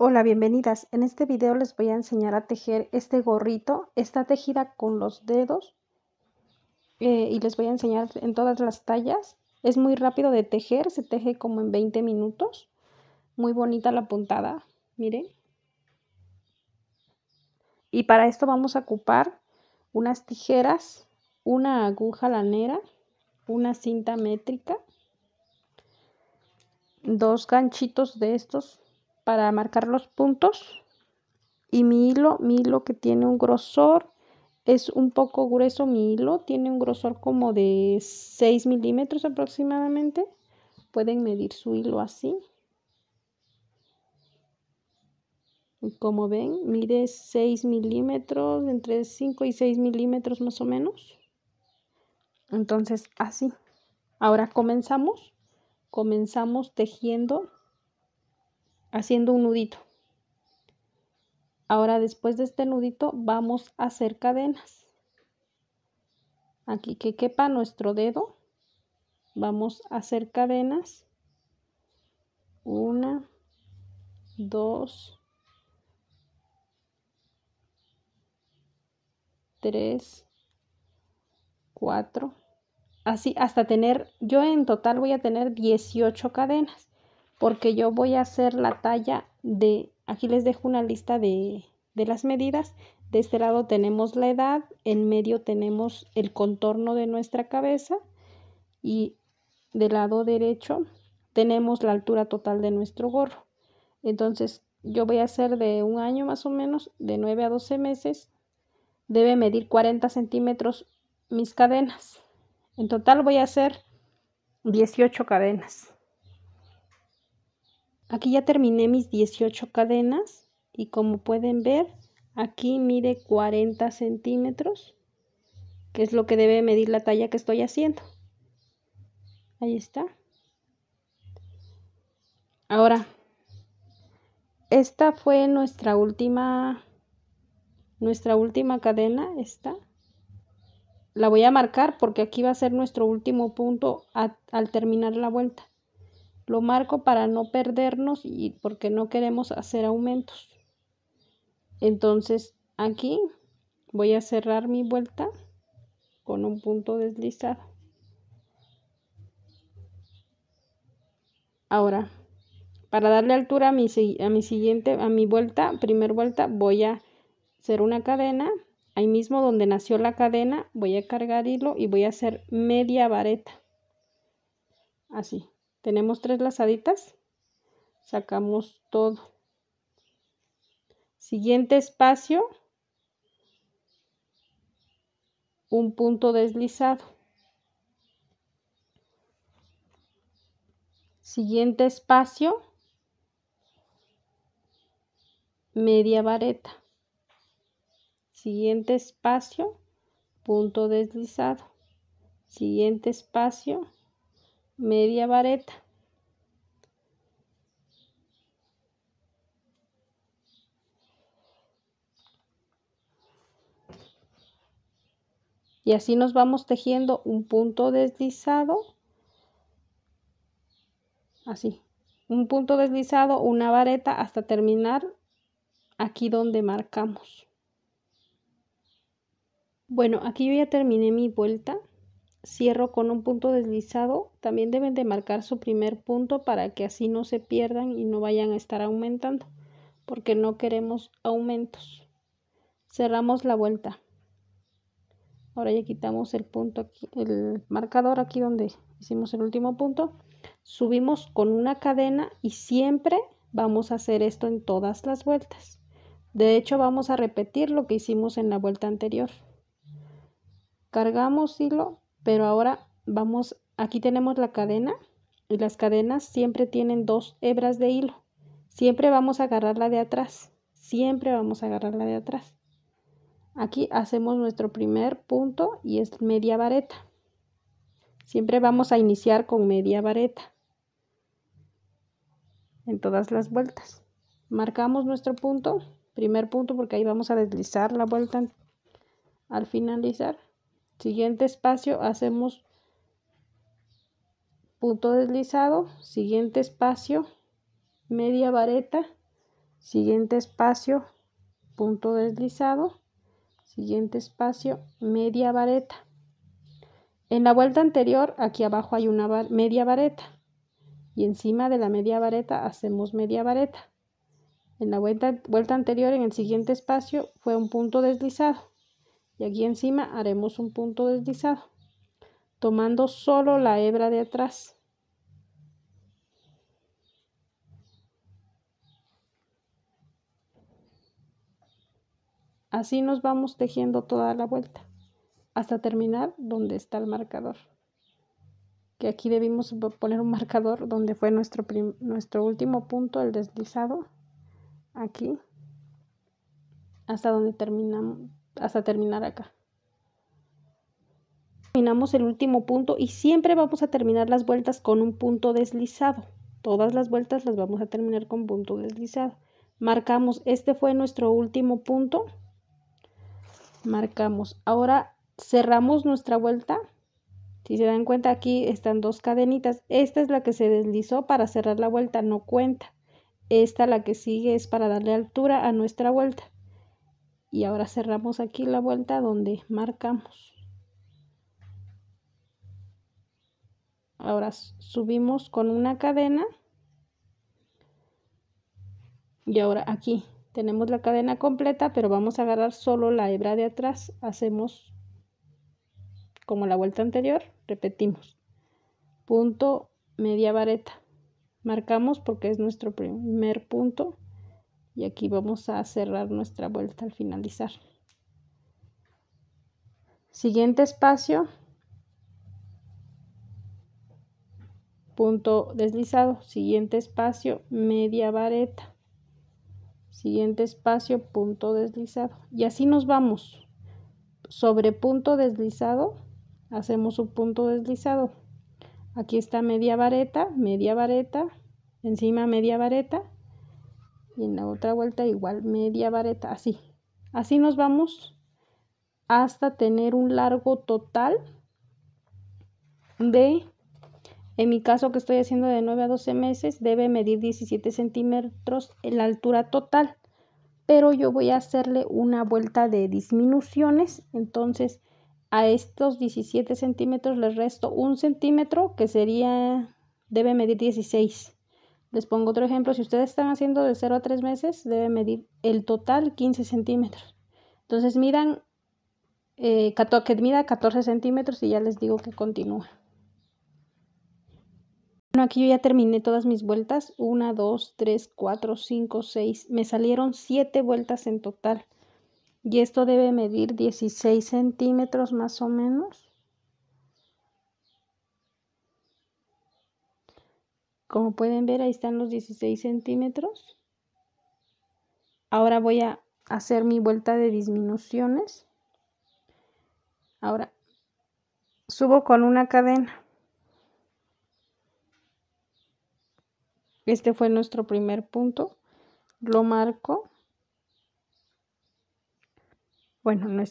Hola, bienvenidas. En este video les voy a enseñar a tejer este gorrito. Está tejida con los dedos eh, y les voy a enseñar en todas las tallas. Es muy rápido de tejer, se teje como en 20 minutos. Muy bonita la puntada, miren. Y para esto vamos a ocupar unas tijeras, una aguja lanera, una cinta métrica, dos ganchitos de estos para marcar los puntos y mi hilo, mi hilo que tiene un grosor, es un poco grueso mi hilo, tiene un grosor como de 6 milímetros aproximadamente. Pueden medir su hilo así. como ven, mide 6 milímetros, entre 5 y 6 milímetros más o menos. Entonces, así. Ahora comenzamos. Comenzamos tejiendo haciendo un nudito. Ahora después de este nudito vamos a hacer cadenas. Aquí que quepa nuestro dedo. Vamos a hacer cadenas. Una, dos, tres, cuatro. Así hasta tener, yo en total voy a tener 18 cadenas porque yo voy a hacer la talla de, aquí les dejo una lista de, las medidas, de este lado tenemos la edad, en medio tenemos el contorno de nuestra cabeza y del lado derecho tenemos la altura total de nuestro gorro. Entonces yo voy a hacer de un año más o menos, de 9 a 12 meses, debe medir 40 centímetros mis cadenas. En total voy a hacer 18 cadenas. Aquí ya terminé mis 18 cadenas y como pueden ver, aquí mide 40 centímetros, que es lo que debe medir la talla que estoy haciendo. Ahí está. Ahora, esta fue nuestra última, nuestra última cadena, esta. La voy a marcar porque aquí va a ser nuestro último punto al terminar la vuelta. Lo marco para no perdernos y porque no queremos hacer aumentos. Entonces aquí voy a cerrar mi vuelta con un punto deslizado. Ahora, para darle altura a mi, siguiente, a mi vuelta, primer vuelta, voy a hacer una cadena. Ahí mismo donde nació la cadena, voy a cargar hilo y voy a hacer media vareta. Así tenemos tres lazaditas sacamos todo siguiente espacio un punto deslizado siguiente espacio media vareta siguiente espacio punto deslizado siguiente espacio media vareta y así nos vamos tejiendo un punto deslizado así un punto deslizado una vareta hasta terminar aquí donde marcamos bueno aquí yo ya terminé mi vuelta cierro con un punto deslizado, también deben de marcar su primer punto para que así no se pierdan y no vayan a estar aumentando, porque no queremos aumentos. Cerramos la vuelta. Ahora ya quitamos el punto aquí, el marcador aquí donde hicimos el último punto. Subimos con una cadena y siempre vamos a hacer esto en todas las vueltas. De hecho, vamos a repetir lo que hicimos en la vuelta anterior. Cargamos hilo pero ahora vamos, aquí tenemos la cadena y las cadenas siempre tienen dos hebras de hilo. Siempre vamos a agarrar la de atrás, siempre vamos a agarrar la de atrás. Aquí hacemos nuestro primer punto y es media vareta. Siempre vamos a iniciar con media vareta en todas las vueltas. Marcamos nuestro punto, primer punto porque ahí vamos a deslizar la vuelta al finalizar Siguiente espacio hacemos punto deslizado, siguiente espacio, media vareta, siguiente espacio, punto deslizado, siguiente espacio, media vareta. En la vuelta anterior, aquí abajo hay una media vareta y encima de la media vareta hacemos media vareta. En la vuelta, vuelta anterior, en el siguiente espacio, fue un punto deslizado y aquí encima haremos un punto deslizado tomando solo la hebra de atrás así nos vamos tejiendo toda la vuelta hasta terminar donde está el marcador que aquí debimos poner un marcador donde fue nuestro, nuestro último punto el deslizado aquí hasta donde terminamos hasta terminar acá. Terminamos el último punto y siempre vamos a terminar las vueltas con un punto deslizado. Todas las vueltas las vamos a terminar con punto deslizado. Marcamos, este fue nuestro último punto. Marcamos. Ahora cerramos nuestra vuelta. Si se dan cuenta, aquí están dos cadenitas. Esta es la que se deslizó para cerrar la vuelta, no cuenta. Esta, la que sigue, es para darle altura a nuestra vuelta y ahora cerramos aquí la vuelta donde marcamos ahora subimos con una cadena y ahora aquí tenemos la cadena completa pero vamos a agarrar solo la hebra de atrás hacemos como la vuelta anterior repetimos punto media vareta marcamos porque es nuestro primer punto y aquí vamos a cerrar nuestra vuelta al finalizar siguiente espacio punto deslizado siguiente espacio media vareta siguiente espacio punto deslizado y así nos vamos sobre punto deslizado hacemos un punto deslizado aquí está media vareta media vareta encima media vareta y en la otra vuelta igual media vareta, así. Así nos vamos hasta tener un largo total de, en mi caso que estoy haciendo de 9 a 12 meses, debe medir 17 centímetros en la altura total. Pero yo voy a hacerle una vuelta de disminuciones, entonces a estos 17 centímetros les resto un centímetro que sería, debe medir 16 les pongo otro ejemplo. Si ustedes están haciendo de 0 a 3 meses, debe medir el total 15 centímetros. Entonces miran eh, que mida 14 centímetros y ya les digo que continúa. Bueno, aquí yo ya terminé todas mis vueltas. 1, 2, 3, 4, 5, 6. Me salieron 7 vueltas en total. Y esto debe medir 16 centímetros más o menos. Como pueden ver, ahí están los 16 centímetros. Ahora voy a hacer mi vuelta de disminuciones. Ahora subo con una cadena. Este fue nuestro primer punto. Lo marco. Bueno,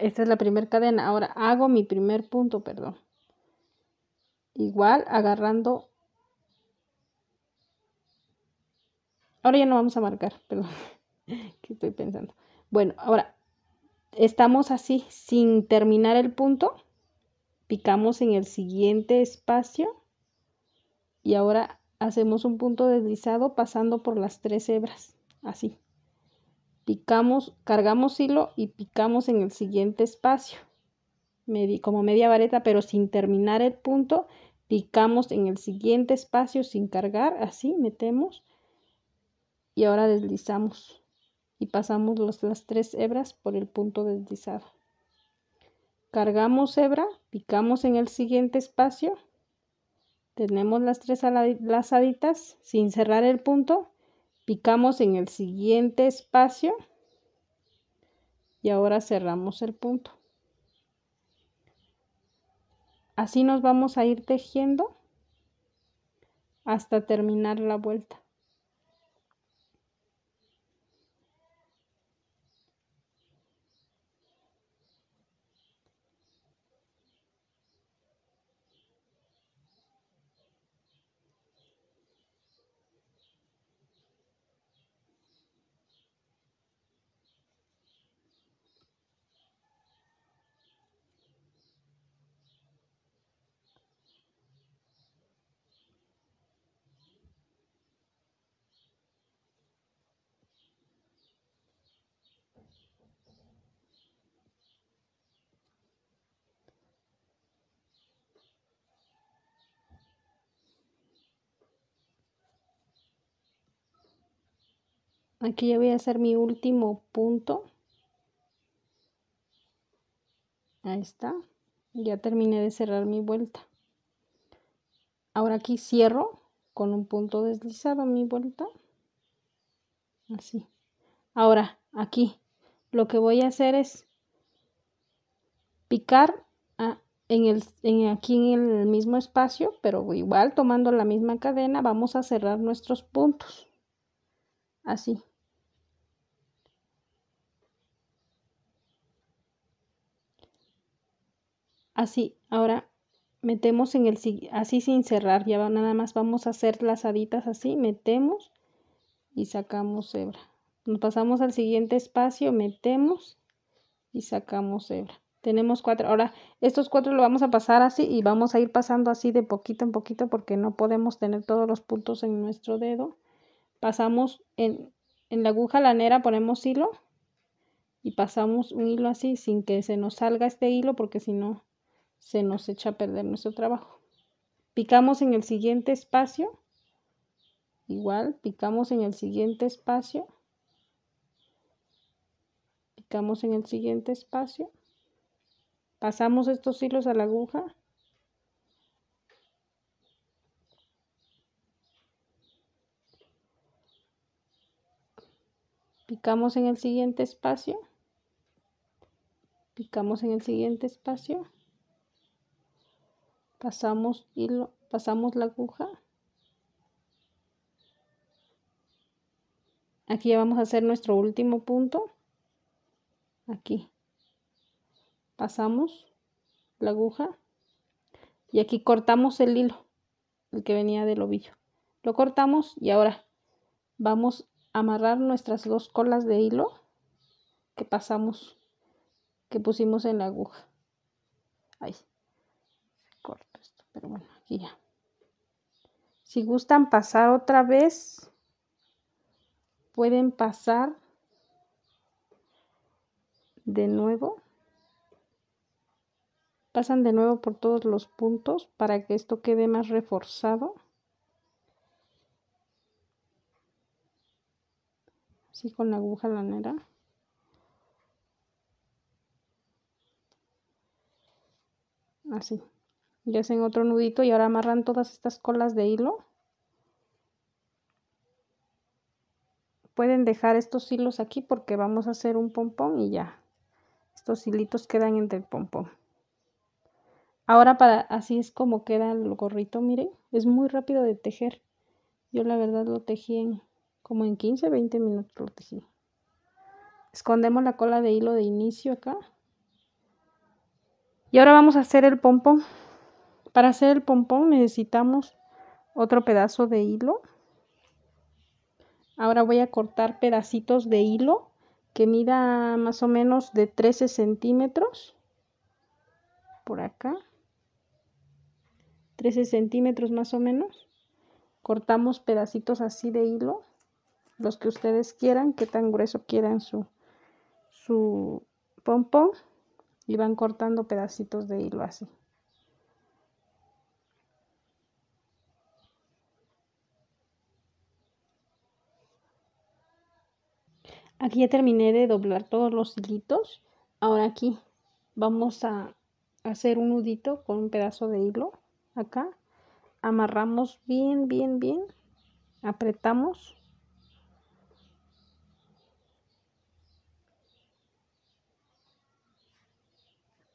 esta es la primera cadena. Ahora hago mi primer punto, perdón. Igual agarrando Ahora ya no vamos a marcar, perdón. que estoy pensando? Bueno, ahora estamos así, sin terminar el punto. Picamos en el siguiente espacio. Y ahora hacemos un punto deslizado pasando por las tres hebras. Así. Picamos, cargamos hilo y picamos en el siguiente espacio. como media vareta, pero sin terminar el punto. Picamos en el siguiente espacio sin cargar. Así, metemos y ahora deslizamos y pasamos las tres hebras por el punto deslizado. Cargamos hebra, picamos en el siguiente espacio, tenemos las tres lazaditas sin cerrar el punto, picamos en el siguiente espacio y ahora cerramos el punto. Así nos vamos a ir tejiendo hasta terminar la vuelta. aquí ya voy a hacer mi último punto ahí está ya terminé de cerrar mi vuelta ahora aquí cierro con un punto deslizado mi vuelta así ahora aquí lo que voy a hacer es picar en el, en, aquí en el mismo espacio pero igual tomando la misma cadena vamos a cerrar nuestros puntos así Así, ahora metemos en el así sin cerrar, ya nada más vamos a hacer las lazaditas así, metemos y sacamos hebra. Nos pasamos al siguiente espacio, metemos y sacamos hebra. Tenemos cuatro. Ahora, estos cuatro lo vamos a pasar así y vamos a ir pasando así de poquito en poquito porque no podemos tener todos los puntos en nuestro dedo. Pasamos en, en la aguja lanera, ponemos hilo y pasamos un hilo así sin que se nos salga este hilo porque si no se nos echa a perder nuestro trabajo. Picamos en el siguiente espacio, igual, picamos en el siguiente espacio, picamos en el siguiente espacio, pasamos estos hilos a la aguja, picamos en el siguiente espacio, picamos en el siguiente espacio, pasamos hilo, pasamos la aguja. Aquí ya vamos a hacer nuestro último punto. Aquí. Pasamos la aguja y aquí cortamos el hilo, el que venía del ovillo. Lo cortamos y ahora vamos a amarrar nuestras dos colas de hilo que pasamos, que pusimos en la aguja. Ahí. Pero bueno, aquí ya. Si gustan pasar otra vez, pueden pasar de nuevo. Pasan de nuevo por todos los puntos para que esto quede más reforzado. Así con la aguja lanera. Así. Ya hacen otro nudito y ahora amarran todas estas colas de hilo pueden dejar estos hilos aquí porque vamos a hacer un pompón y ya estos hilitos quedan entre el pompón ahora para así es como queda el gorrito miren es muy rápido de tejer yo la verdad lo tejí en como en 15 20 minutos lo tejí escondemos la cola de hilo de inicio acá y ahora vamos a hacer el pompón para hacer el pompón necesitamos otro pedazo de hilo. Ahora voy a cortar pedacitos de hilo que mida más o menos de 13 centímetros. Por acá. 13 centímetros más o menos. Cortamos pedacitos así de hilo. Los que ustedes quieran, que tan grueso quieran su, su pompón. Y van cortando pedacitos de hilo así. Aquí ya terminé de doblar todos los hilitos. Ahora aquí vamos a hacer un nudito con un pedazo de hilo. Acá amarramos bien, bien, bien. Apretamos.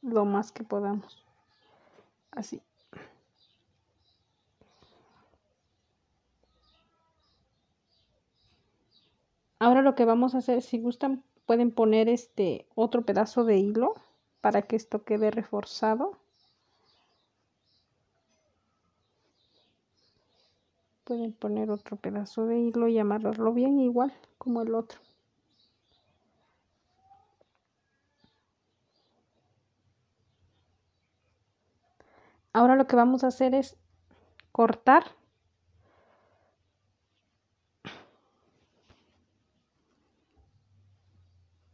Lo más que podamos. Así. Ahora lo que vamos a hacer, si gustan, pueden poner este otro pedazo de hilo para que esto quede reforzado. Pueden poner otro pedazo de hilo y amarrarlo bien igual como el otro. Ahora lo que vamos a hacer es cortar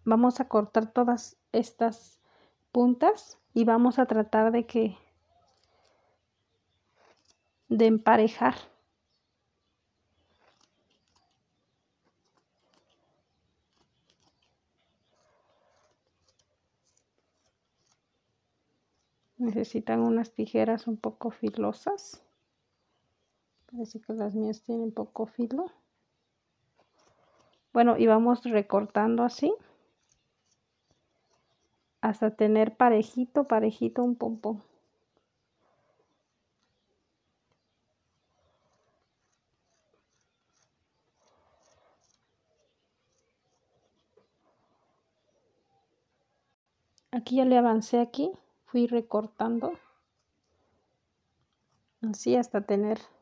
vamos a cortar todas estas puntas y vamos a tratar de que de emparejar necesitan unas tijeras un poco filosas parece que las mías tienen poco filo bueno y vamos recortando así hasta tener parejito, parejito un pompón. Aquí ya le avancé aquí, fui recortando así hasta tener